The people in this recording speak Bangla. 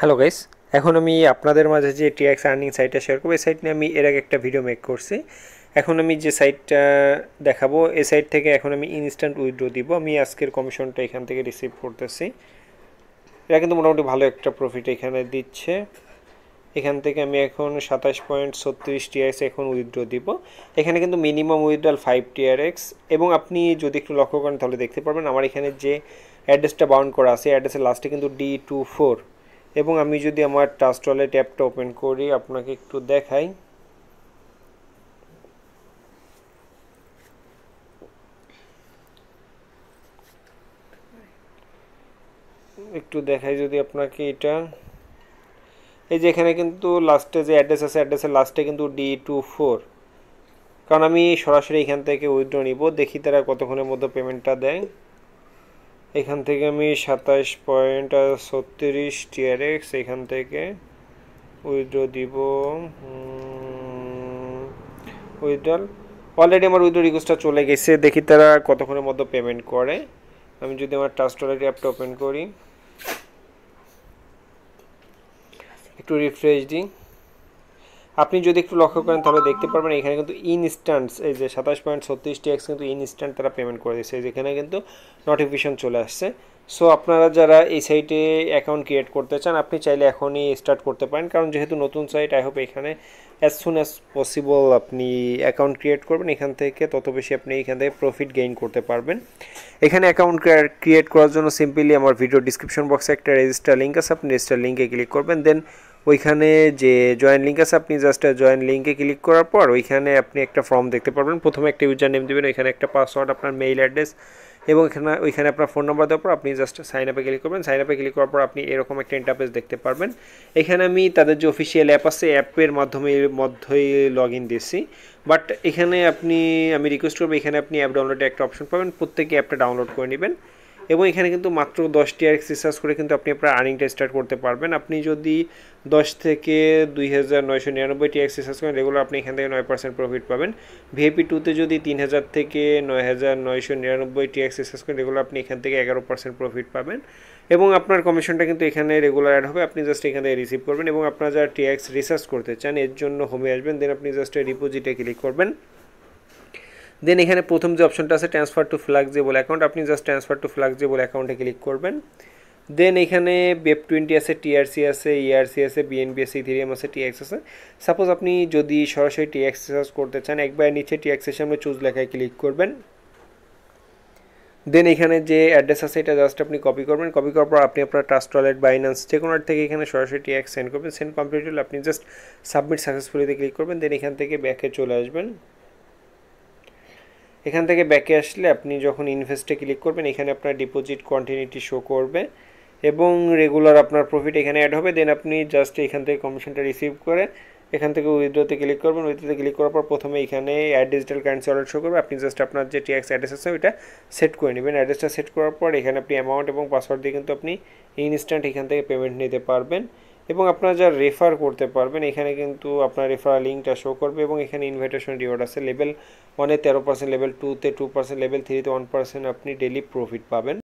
হ্যালো গাইস এখন আমি আপনাদের মাঝে যে টিএক্স আর্নিং সাইটটা শেয়ার করবো এই সাইট নিয়ে আমি এর আগে একটা ভিডিও মেক করছি এখন আমি যে সাইটটা দেখাবো এ সাইট থেকে এখন আমি ইনস্ট্যান্ট উইথড্র দিব আমি আজকের কমিশনটা এখান থেকে রিসিভ করতেছি এটা কিন্তু মোটামুটি ভালো একটা প্রফিট এখানে দিচ্ছে এখান থেকে আমি এখন সাতাশ পয়েন্ট ছত্রিশ টিআরএক্স এখন উইথড্র দিব এখানে কিন্তু মিনিমাম উইথড্রল ফাইভ টিআরএক্স এবং আপনি যদি একটু লক্ষ্য করেন তাহলে দেখতে পারবেন আমার এখানে যে অ্যাড্রেসটা বাউন্ড করা আছে অ্যাড্রেসের লাস্টে কিন্তু ডি টু ফোর এবং আমি যদি আমার টাচ টয়লেট অ্যাপটা ওপেন করি আপনাকে একটু দেখাই একটু দেখাই যদি আপনাকে এটা এই যে এখানে কিন্তু লাস্টে যে অ্যাড্রেস আছে অ্যাড্রেসের লাস্টে কিন্তু ডি টু ফোর কারণ আমি সরাসরি এখান থেকে উইথড্র নিব দেখি তারা কতক্ষণের মধ্যে পেমেন্টটা দেয় এখান থেকে আমি সাতাশ পয়েন্ট আর ছত্রিশ টিআরএক্স এখান থেকে উইথড্র দিব উইথড্রল অলরেডি আমার উইথড্র রিকোয়েস্টটা চলে গেছে দেখি তারা কতক্ষণের মধ্যে পেমেন্ট করে আমি যদি আমার ট্রাস্ট ওয়ালেট অ্যাপটা ওপেন করি একটু রিফ্রেশ দিই আপনি যদি একটু লক্ষ্য করেন তাহলে দেখতে পারবেন এখানে কিন্তু ইনস্ট্যান্টস এই যে সাতাশ পয়েন্ট ছত্রিশটি এক্স কিন্তু ইনস্ট্যান্ট তারা পেমেন্ট করে দিচ্ছে যেখানে কিন্তু নোটিফিকেশন চলে আসছে সো আপনারা যারা এই সাইটে অ্যাকাউন্ট ক্রিয়েট করতে চান আপনি চাইলে এখনই স্টার্ট করতে পারেন কারণ যেহেতু নতুন সাইট আই হোপ এখানে অ্যাজ সুন অ্যাজ পসিবল আপনি অ্যাকাউন্ট ক্রিয়েট করবেন এখান থেকে তত বেশি আপনি এখান থেকে প্রফিট গেইন করতে পারবেন এখানে অ্যাকাউন্ট ক্রিয়েট করার জন্য সিম্পলি আমার ভিডিও ডিসক্রিপশন বক্সে একটা রেজিস্টার লিঙ্ক আছে আপনি রেজিস্টার লিঙ্কে ক্লিক করবেন দেন ওইখানে যে জয়েন লিঙ্ক আছে আপনি জাস্ট জয়েন লিঙ্কে ক্লিক করার পর ওইখানে আপনি একটা ফর্ম দেখতে পারবেন প্রথমে একটা ইউজার নেম দেবেন ওইখানে একটা পাসওয়ার্ড আপনার মেইল অ্যাড্রেস এবং এখানে ওইখানে আপনার ফোন নাম্বার দেওয়ার পর আপনি জাস্ট সাইন আপে ক্লিক করবেন সাইন আপে ক্লিক করার পর আপনি এরকম একটা ইন্টারফেস দেখতে পারবেন এখানে আমি তাদের যে অফিসিয়াল অ্যাপ আছে অ্যাপের মাধ্যমে মধ্যেই লগ ইন দিয়েছি বাট এখানে আপনি আমি রিকোয়েস্ট করবো এখানে আপনি অ্যাপ ডাউনলোডে একটা অপশন পাবেন প্রত্যেকে অ্যাপটা ডাউনলোড করে নেবেন এবং এখানে কিন্তু মাত্র দশটি আর রিসার্জ করে কিন্তু আপনি আপনার আর্নিংটা স্টার্ট করতে পারবেন আপনি যদি দশ থেকে দুই হাজার নয়শো নিরানব্বইটি এক্স রিসার্জ করেন রেগুলার আপনি এখান থেকে নয় পার্সেন্ট প্রফিট পাবেন ভিএপি টুতে যদি তিন হাজার থেকে নয় হাজার নয়শো নিরানব্বইটি এক্স রিসার্জ করেন রেগুলার আপনি এখান থেকে এগারো পার্সেন্ট প্রফিট পাবেন এবং আপনার কমিশনটা কিন্তু এখানে রেগুলার অ্যাড হবে আপনি জাস্ট এখান থেকে রিসিভ করবেন এবং আপনারা যারা টিএক্স রিসার্চ করতে চান এর জন্য হোমে আসবেন দেন আপনি জাস্ট ডিপোজিটে ক্লিক করবেন দেন এখানে প্রথম যে অপশনটা আছে ট্রান্সফার টু ফ্লাক্সিবল অ্যাকাউন্ট আপনি জাস্ট ট্রান্সফার টু ফ্লাক্সিবল অ্যাকাউন্টে ক্লিক করবেন দেন এখানে বেব টোয়েন্টি আছে টিআরসি আছে ইআরসি e আছে বিএনবি আছে ইথিরিয়াম আছে টিএক্স আছে সাপোজ আপনি যদি সরাসরি টিএক্স সার্চ করতে চান একবার নিচে টিএক্সের সামনে চুজ লেখায় ক্লিক করবেন দেন এখানে যে অ্যাড্রেস আছে এটা জাস্ট আপনি কপি করবেন কপি করার পর আপনি আপনার ট্রাস্ট ওয়ালেট বাইন্যান্স যে কোনো থেকে এখানে সরাসরি টিএক্স সেন্ড করবেন সেন্ড কমপ্লিট হলে আপনি জাস্ট সাবমিট সাকসেসফুলিতে ক্লিক করবেন দেন এখান থেকে ব্যাকে চলে আসবেন এখান থেকে ব্যাকে আসলে আপনি যখন ইনভেস্টে ক্লিক করবেন এখানে আপনার ডিপোজিট কন্টিনিউটি শো করবে এবং রেগুলার আপনার প্রফিট এখানে অ্যাড হবে দেন আপনি জাস্ট এখান থেকে কমিশনটা রিসিভ করে এখান থেকে উইথড্রোতে ক্লিক করবেন উইথড্রোতে ক্লিক করার পর প্রথমে এখানে add digital currency order show করবে আপনি জাস্ট আপনার যে ট্যাক্স অ্যাড্রেস আছে ওইটা সেট করে নেবেন অ্যাড্রেসটা সেট করার পর এখানে আপনি অ্যামাউন্ট এবং পাসওয়ার্ড দিয়ে কিন্তু আপনি ইনস্ট্যান্ট এখান থেকে পেমেন্ট নিতে পারবেন এবং আপনারা যা রেফার করতে পারবেন এখানে কিন্তু আপনার রেফার লিঙ্কটা শো করবে এবং এখানে ইনভাইটেশন রিওয়ার্ড আছে লেভেল ওয়ানে তেরো পার্সেন্ট লেভেল টুতে টু পার্সেন্ট লেভেল থ্রিতে ওয়ান পার্সেন্ট আপনি ডেলি প্রফিট পাবেন